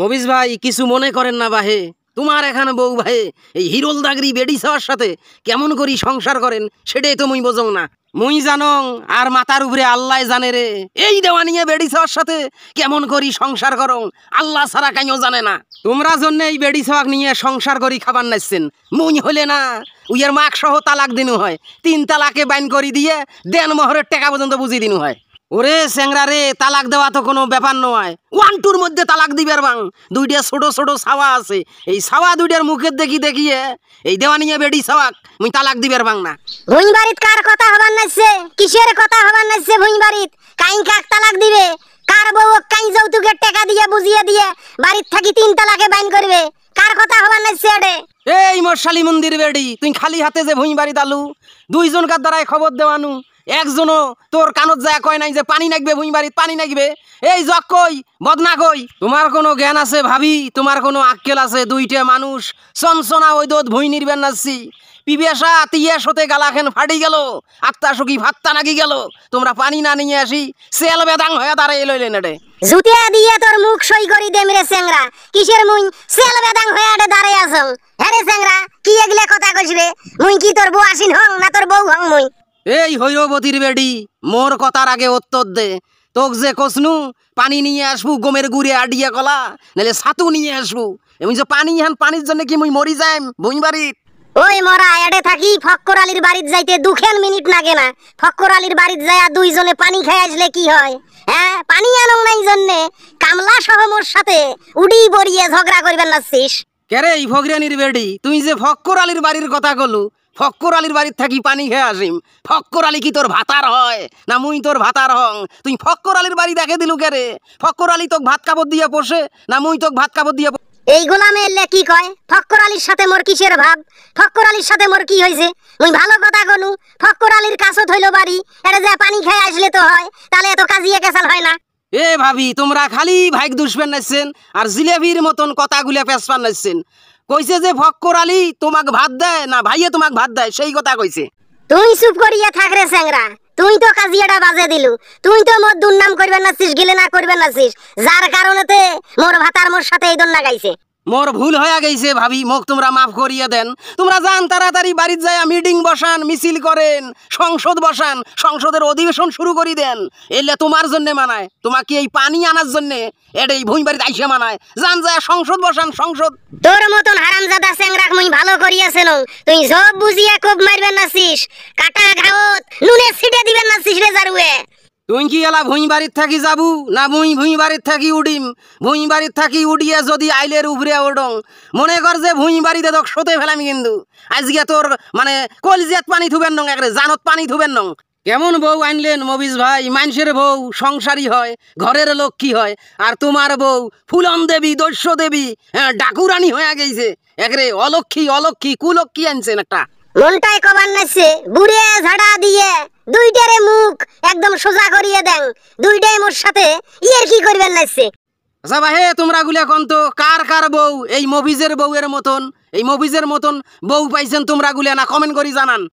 Moby's ভাই কিছু মনে করেন না বাহে তোমার এখানে বউ ভাই এই হিরোল দাগরি বেডি সবার সাথে কেমন করি সংসার করেন সেটাই তো মুই বোঝাও না মুই জানং আর মাতার উপরে আল্লাহ জানে রে এই দেওয়া নিয়ে বেডি সবার সাথে কেমন করি সংসার করং আল্লাহ ছাড়া কাইও জানে না তোমরা জন্য এই বেডি সবাক নিয়ে সংসার করি খাবার নাইছেন মুই হলে না উইয়ের মাক সহ তালাক দিনু হয় তিন তালাকে বাইন করি দিয়ে দেন মহরের টাকা পর্যন্ত বুঝিয়ে দিনু হয় ওরে সেংরা রে তালাক দেওয়া তো কোনো ব্যাপার নয় ওয়ান টুর মধ্যে তালাক দিবার বাং দুইটা ছোট ছোট সাওয়া আছে এই সাওয়া দুইটার মুখের দেখি দেখিয়ে এই দেওয়া নিয়ে বেডি সাওয়াক মুই তালাক দিবার বাং না ভুঁই বাড়িত কার কথা হবার নাইছে কিসের কথা হবার নাইছে ভুঁই বাড়িত কাই কাক তালাক দিবে কার বউ যাও যৌতুকের টাকা দিয়ে বুঝিয়ে দিয়ে বাড়িত থাকি তিন তালাকে বাইন করবে কার কথা হবার নাইছে এডে এই মশালি মন্দির বেডি তুই খালি হাতে যে ভুঁই বাড়িত আলু দুইজনকার দ্বারাই খবর দেওয়ানু একজনও তোর কানত যায় কয় নাই যে পানি নাকবে ভুঁই বাড়িত পানি নাকবে এই জক কই বদনা কই তোমার কোনো জ্ঞান আছে ভাবি তোমার কোনো আক্কেল আছে দুইটা মানুষ চনচনা ওই দোধ ভুঁই নির্বেন নাচছি পিবিয়াসা তিয়াস হতে গালাখেন ফাটি গেল আত্মা সুখী ভাত্তা নাগি গেল তোমরা পানি না নিয়ে আসি সেল বেদাং হয়ে তারা এই লইলেন এটে জুতিয়া দিয়ে তোর মুখ সই করি দেম রে সেংরা কিসের মুই সেল বেদাং হয়ে আটে দাঁড়াই আসল হ্যাঁ রে সেংরা কি এগুলা কথা কইস মুই কি তোর বউ আসিন হং না তোর বউ হং মুই এই হৈরবতীর বেডি মোর কথার আগে উত্তর দে তোক যে কসনু পানি নিয়ে আসবু গোমের গুড়ে আডিয়া কলা নাহলে সাতু নিয়ে আসবু এমনি যে পানি হান পানির জন্য কি মুই মরি যাইম বুঝ বাড়িত ওই মরা এডে থাকি ফক্কর আলীর বাড়ির যাইতে দুখেন মিনিট লাগে না ফক্কর আলীর বাড়ির যায়া দুইজনে পানি খেয়ে আসলে কি হয় হ্যাঁ পানি আনো নাই জন্যে কামলা সহ মোর সাথে উডি বড়িয়ে ঝগড়া করবেন না শেষ কেরে এই ফগরানির বেডি তুই যে ফক্কর আলীর বাড়ির কথা কলু ফক্কর আলীর বাড়ির থাকি পানি খেয়ে আসিম ফক্কর আলী কি তোর ভাতার হয় না মুই তোর ভাতার হং তুই ফক্কর আলীর বাড়ি দেখে দিলু কে রে ফক্কর আলী তোক ভাত কাপড় দিয়ে পোষে না মুই তোক ভাত কাপড় দিয়ে এই গোলামে এলে কি কয় ফক্কর আলীর সাথে মোর কিসের ভাব ফক্কর আলীর সাথে মোর কি হয়েছে মুই ভালো কথা গনু ফক্কর আলীর কাছত হইল বাড়ি এটা যে পানি খেয়ে আসলে তো হয় তাহলে এত কাজিয়ে কেসাল হয় না এ ভাবি তোমরা খালি ভাইক দুশ্বেন নাইছেন আর জিলেবির মতন কথাগুলো পেঁচপান নাইছেন কইছে যে ফক্কর আলী তোমাক ভাত দেয় না ভাইয়ে তোমাক ভাত দেয় সেই কথা কইছে তুই চুপ করিয়া থাক রে স্যাংরা তুই তো কাজিয়াটা বাজে দিলু তুই তো মোর দুর্নাম করবেন নাছিস গিলে না করবেন নাছিস যার কারণেতে মোর ভাতার মোর সাথে এই দন্না গাইছে মোর ভুল হয়ে গেছে ভাবি মোক তোমরা মাফ করিয়ে দেন তোমরা যান তাড়াতাড়ি বাড়ির যায় মিটিং বসান মিছিল করেন সংসদ বসান সংসদের অধিবেশন শুরু করি দেন এলে তোমার জন্য মানায় তোমাকে এই পানি আনার জন্যে এই ভূমি বাড়িতে আইসে মানায় যান যায় সংসদ বসান সংসদ তোর মতন হারামজাদা সেংরাক মুই ভালো করিয়াছেন তুই সব বুঝিয়া খুব মারবেন নাছিস কাটা ঘাওত নুনে ছিটে দিবেন নাছিস রে জারুয়ে তুই কি এলা ভুঁই বাড়ির থাকি যাবু না মুই ভুঁই বাড়ির থাকি উডিম ভুঁই বাড়ির থাকি উডিয়ে যদি আইলের উভরে ওডং মনে কর যে ভুঁই বাড়িতে দেখ সতে ফেলামি কিন্তু আজকে তোর মানে কলজিয়াত পানি থুবেন নং একরে জানত পানি থুবেন নং কেমন বউ আনলেন মবিস ভাই মানুষের বউ সংসারী হয় ঘরের লক্ষ্মী হয় আর তোমার বউ ফুলন দেবী দস্য দেবী হ্যাঁ ডাকুরানি হয়ে গেছে একরে অলক্ষ্মী অলক্ষ্মী কুলক্ষ্মী আনছেন একটা মনটাই কবার নেছে বুড়ে ঝাড়া দিয়ে দুইটারে মুখ একদম সোজা করিয়ে দেন দুইটাই মোর সাথে ইয়ের কি করবেন নাচছে আচ্ছা হে তোমরা গুলি এখন তো কার কার বউ এই মফিজের বউয়ের মতন এই মফিজের মতন বউ পাইছেন তোমরা গুলি না কমেন্ট করি জানান